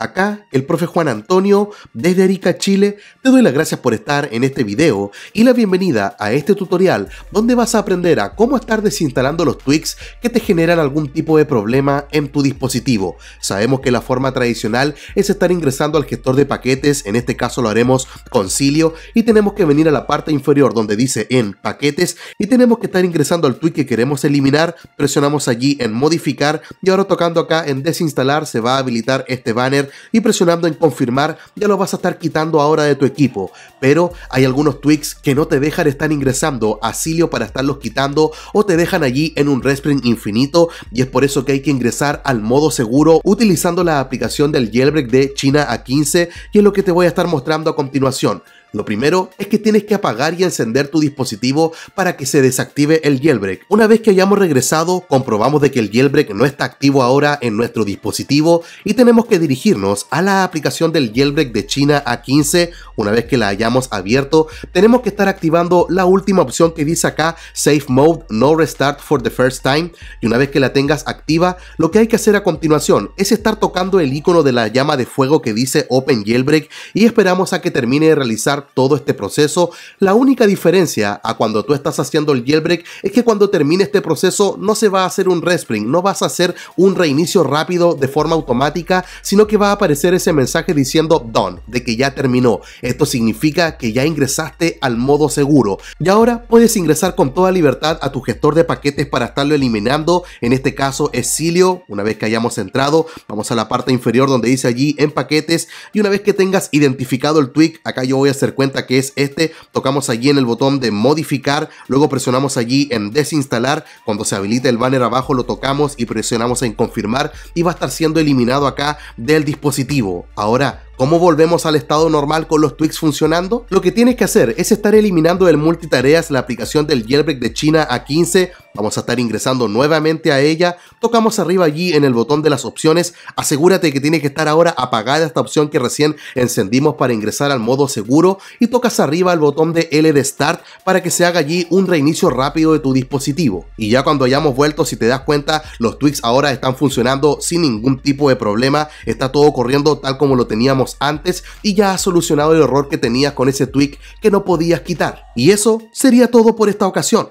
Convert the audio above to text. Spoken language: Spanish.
Acá, el profe Juan Antonio, desde Arica, Chile, te doy las gracias por estar en este video y la bienvenida a este tutorial donde vas a aprender a cómo estar desinstalando los tweaks que te generan algún tipo de problema en tu dispositivo. Sabemos que la forma tradicional es estar ingresando al gestor de paquetes, en este caso lo haremos con Cilio, y tenemos que venir a la parte inferior donde dice en paquetes y tenemos que estar ingresando al tweak que queremos eliminar, presionamos allí en modificar y ahora tocando acá en desinstalar se va a habilitar este banner y presionando en confirmar ya lo vas a estar quitando ahora de tu equipo, pero hay algunos tweaks que no te dejan estar ingresando a Silio para estarlos quitando o te dejan allí en un resprint infinito y es por eso que hay que ingresar al modo seguro utilizando la aplicación del jailbreak de China a 15 y es lo que te voy a estar mostrando a continuación. Lo primero es que tienes que apagar y encender tu dispositivo para que se desactive el jailbreak. Una vez que hayamos regresado, comprobamos de que el jailbreak no está activo ahora en nuestro dispositivo y tenemos que dirigirnos a la aplicación del jailbreak de China A15. Una vez que la hayamos abierto, tenemos que estar activando la última opción que dice acá Safe Mode No Restart for the First Time y una vez que la tengas activa, lo que hay que hacer a continuación es estar tocando el icono de la llama de fuego que dice Open Jailbreak y esperamos a que termine de realizar todo este proceso. La única diferencia a cuando tú estás haciendo el jailbreak es que cuando termine este proceso no se va a hacer un respring, no vas a hacer un reinicio rápido de forma automática, sino que va a aparecer ese mensaje diciendo done, de que ya terminó. Esto significa que ya ingresaste al modo seguro. Y ahora puedes ingresar con toda libertad a tu gestor de paquetes para estarlo eliminando. En este caso es Cilio. Una vez que hayamos entrado, vamos a la parte inferior donde dice allí en paquetes. Y una vez que tengas identificado el tweak, acá yo voy a hacer cuenta que es este, tocamos allí en el botón de modificar, luego presionamos allí en desinstalar, cuando se habilite el banner abajo lo tocamos y presionamos en confirmar y va a estar siendo eliminado acá del dispositivo. Ahora, ¿Cómo volvemos al estado normal con los tweaks funcionando? Lo que tienes que hacer es estar eliminando el multitareas la aplicación del jailbreak de China a 15 Vamos a estar ingresando nuevamente a ella. Tocamos arriba allí en el botón de las opciones. Asegúrate que tiene que estar ahora apagada esta opción que recién encendimos para ingresar al modo seguro. Y tocas arriba el botón de L de Start para que se haga allí un reinicio rápido de tu dispositivo. Y ya cuando hayamos vuelto, si te das cuenta, los tweaks ahora están funcionando sin ningún tipo de problema. Está todo corriendo tal como lo teníamos antes y ya has solucionado el error que tenías con ese tweak que no podías quitar. Y eso sería todo por esta ocasión.